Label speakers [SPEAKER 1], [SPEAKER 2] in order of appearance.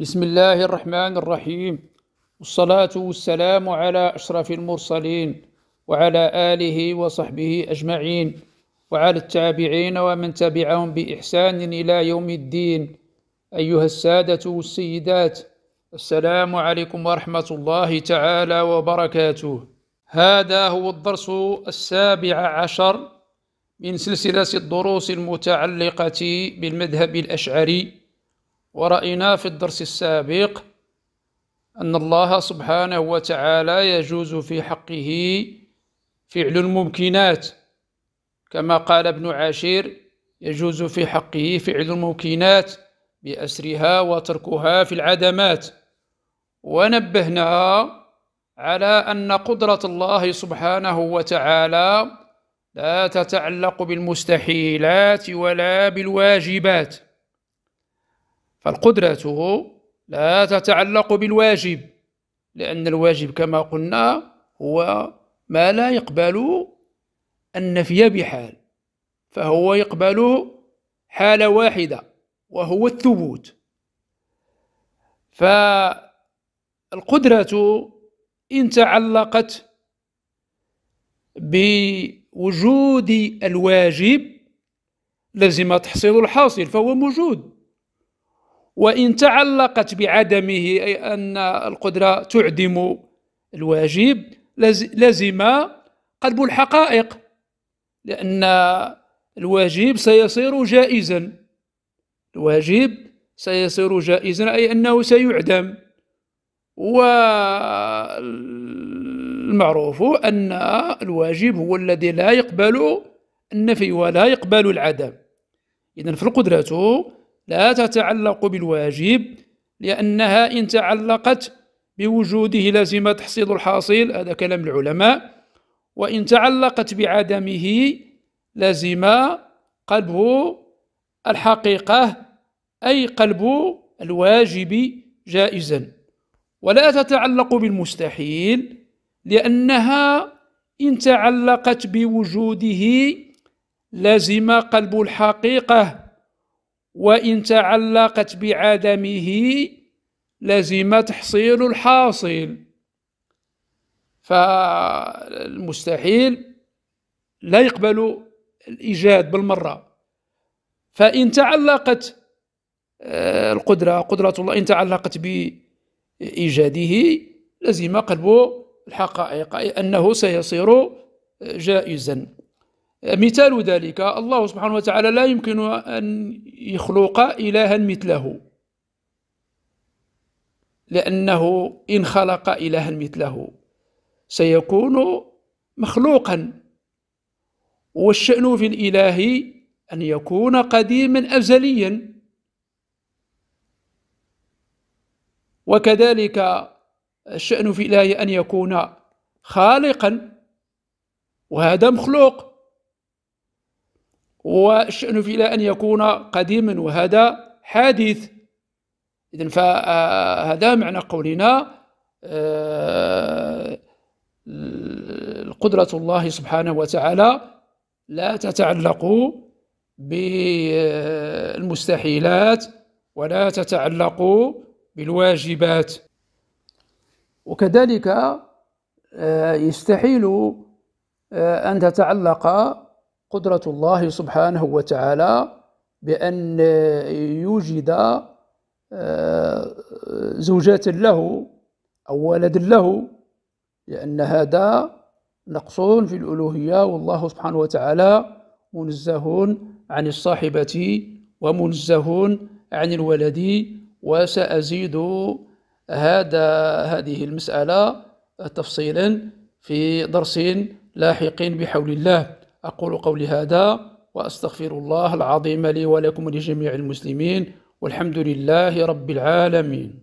[SPEAKER 1] بسم الله الرحمن الرحيم والصلاة والسلام على أشرف المرسلين وعلى آله وصحبه أجمعين وعلى التابعين ومن تبعهم بإحسان إلى يوم الدين أيها السادة والسيدات السلام عليكم ورحمة الله تعالى وبركاته هذا هو الدرس السابع عشر من سلسلة الدروس المتعلقة بالمذهب الأشعري ورأينا في الدرس السابق أن الله سبحانه وتعالى يجوز في حقه فعل الممكنات كما قال ابن عاشير يجوز في حقه فعل الممكنات بأسرها وتركها في العدمات ونبهنا على أن قدرة الله سبحانه وتعالى لا تتعلق بالمستحيلات ولا بالواجبات فالقدرة لا تتعلق بالواجب لأن الواجب كما قلنا هو ما لا يقبل النفي بحال فهو يقبل حالة واحدة وهو الثبوت فالقدرة إن تعلقت بوجود الواجب لزم تحصيل الحاصل فهو موجود وإن تعلقت بعدمه أي أن القدرة تعدم الواجب لزم قلب الحقائق لأن الواجب سيصير جائزا الواجب سيصير جائزا أي أنه سيعدم والمعروف أن الواجب هو الذي لا يقبل النفي ولا يقبل العدم إذن فالقدرة لا تتعلق بالواجب لأنها إن تعلقت بوجوده لازم تحصيل الحاصل هذا كلام العلماء وإن تعلقت بعدمه لازم قلبه الحقيقة أي قلب الواجب جائزا ولا تتعلق بالمستحيل لأنها إن تعلقت بوجوده لازم قلب الحقيقة وإن تعلقت بعدمه لزم تحصيل الحاصل فالمستحيل لا يقبل الإيجاد بالمرة فإن تعلقت آه، القدرة قدرة الله إن تعلقت بإيجاده لزم قلب الحقائق أي أنه سيصير جائزا مثال ذلك الله سبحانه وتعالى لا يمكن أن يخلق إلها مثله لأنه إن خلق إلها مثله سيكون مخلوقا والشأن في الإله أن يكون قديما أزليا وكذلك الشأن في الإله أن يكون خالقا وهذا مخلوق والشأن في لا أن يكون قديما وهذا حادث إذن فهذا معنى قولنا آه، قدرة الله سبحانه وتعالى لا تتعلق بالمستحيلات ولا تتعلق بالواجبات وكذلك آه، يستحيل آه، أن تتعلق قدرة الله سبحانه وتعالى بأن يوجد آه، زوجات له أو ولد له لأن هذا نقص في الألوهية والله سبحانه وتعالى منزه عن الصاحبة ومنزه عن الولد وسأزيد هذا هذه المسألة تفصيلا في درس لاحق بحول الله أقول قولي هذا وأستغفر الله العظيم لي ولكم ولجميع المسلمين والحمد لله رب العالمين